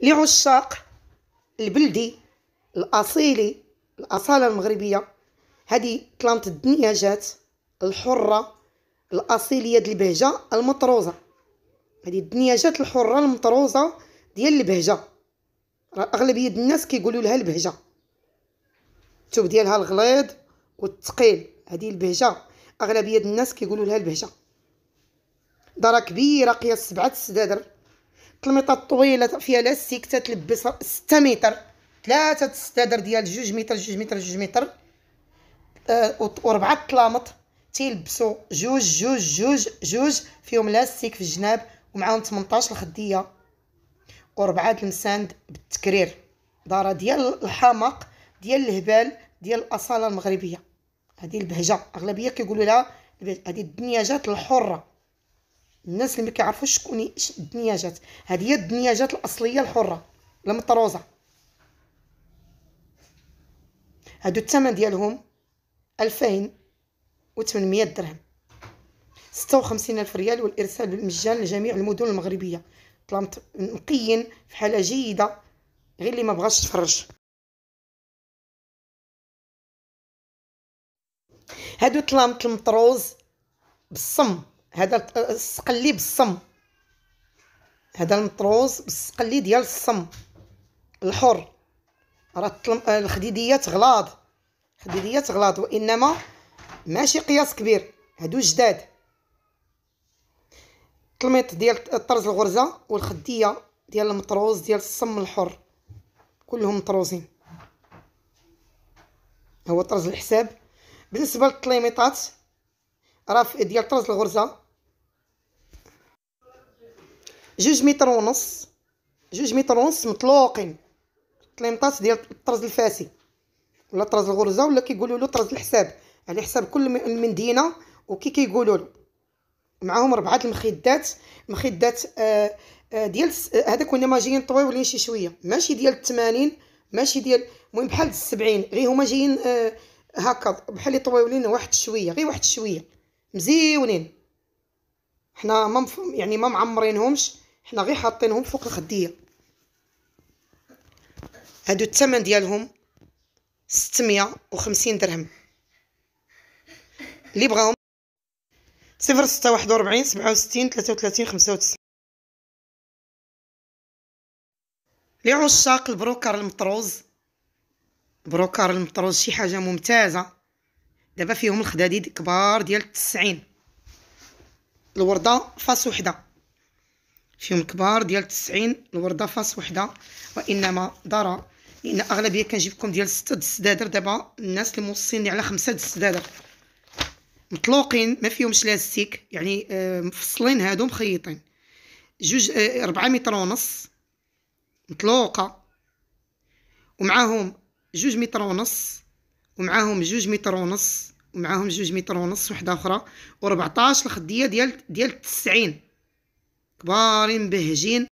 لعشاق البلدي الأصيلي الأصالة المغربية هذه طلانت الدنيا جات الحرة الأصيلية ديال البهجة المطروزة هذه الدنيا جات الحرة المطروزة ديال البهجة راه أغلبية الناس كيقولوا لها البهجة الثوب ديالها الغليظ والثقيل هذه البهجة أغلبية الناس كيقولوا لها البهجة دارة كبيرة قياس سبعة سدادر الميطات الطويله فيها لاستيك تتلبس 6 متر ثلاثه الستادر ديال 2 متر 2 متر 2 متر آه وربعه الطلامط تيلبسوا جوج جوج جوج جوج فيهم لاستيك في الجناب ومعاهم 18 الخديه وربعه المساند بالتكرير داره ديال الحماق ديال الهبال ديال الاصاله المغربيه هذه البهجه اغلبيه كيقولوا لها هذه الدنيا جات الحره الناس اللي ما كيعرفوش شكون الدنياجات هذه هي الدنياجات الاصليه الحره المطروزه هادو الثمن ديالهم 2800 درهم 56 الف ريال والارسال بالمجان لجميع المدن المغربيه طلعت نقي في حاله جيده غير اللي ما بغاش تفرج هادو طلامط المطروز بالصم هذا السقلي بالصم هذا المطروز بالسقلي ديال الصم الحر راه آه، الخديديات غلاض خديديات غلاض وانما ماشي قياس كبير هادو جداد الطلميط ديال طرز الغرزه والخديه ديال المطروز ديال الصم الحر كلهم مطروزين هو طرز الحساب بالنسبه للطليميطات راه ديال طرز الغرزه جوج متر ونص جوج متر ونص مطلوقين طليمطات ديال الطرز الفاسي ولا طرز الغرزه ولا كيقولوا له طرز الحساب على حساب كل مدينه وكي كيقولوا له معاهم ربعه المخدات مخدات آه، آه، ديال آه، هذا كنا ما جايين طويولين شي شويه ماشي ديال 80 ماشي ديال المهم بحال 70 غير هما جايين هكا بحال طويولين واحد شويه غير واحد شويه مزيونين حنا ما يعني ما معمرينهمش حنا غير حاطينهم فوق الخديه هادو الثمن ديالهم 650 درهم اللي بغاهم صفر ستة واحد 95 سبعة وستين خمسة لعشاق البروكر المطروز بروكر المطروز شي حاجة ممتازة دابا فيهم الخداديد كبار ديال 90 الوردة فاس وحده فيهم كبار ديال 90 الورده فاس وحده وانما دار لان اغلبيه كنجيبكم ديال 6 دسدادر دابا الناس اللي موصيني على 5 دسدادر مطلوقين ما فيهمش لاستيك يعني آه، مفصلين هادو مخيطين جوج 4 آه، متر ونص مطلوقه ومعاهم جوج متر ونص ومعاهم جوج متر ونص ومعاهم جوج متر ونص وحده اخرى و14 الخديه ديال ديال 90 كبار بهجين